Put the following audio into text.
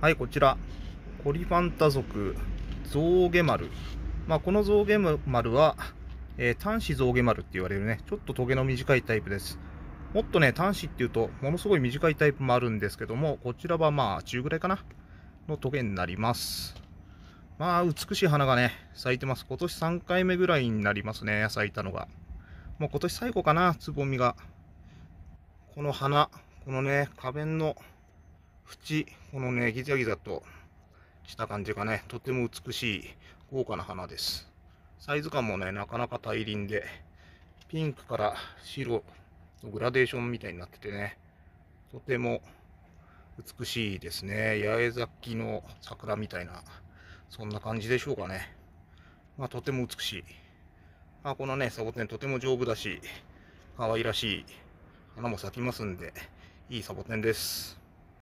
はい、こちら、コリファンタ族、象牙丸。まあ、この象牙丸は、えー、端子象牙丸って言われるね、ちょっとトゲの短いタイプです。もっとね、端子っていうと、ものすごい短いタイプもあるんですけども、こちらはまあ、中ぐらいかな、のトゲになります。まあ、美しい花がね、咲いてます。今年3回目ぐらいになりますね、咲いたのが。もう今年最後かな、つぼみが。この花、このね、花弁の縁、このね、ギザギザとした感じがね、とても美しい豪華な花です。サイズ感もね、なかなか大輪で、ピンクから白のグラデーションみたいになっててね、とても美しいですね。八重咲きの桜みたいな、そんな感じでしょうかね。まあ、とても美しい。まあ、このね、サボテンとても丈夫だし、可愛らしい花も咲きますんで、いいサボテンです。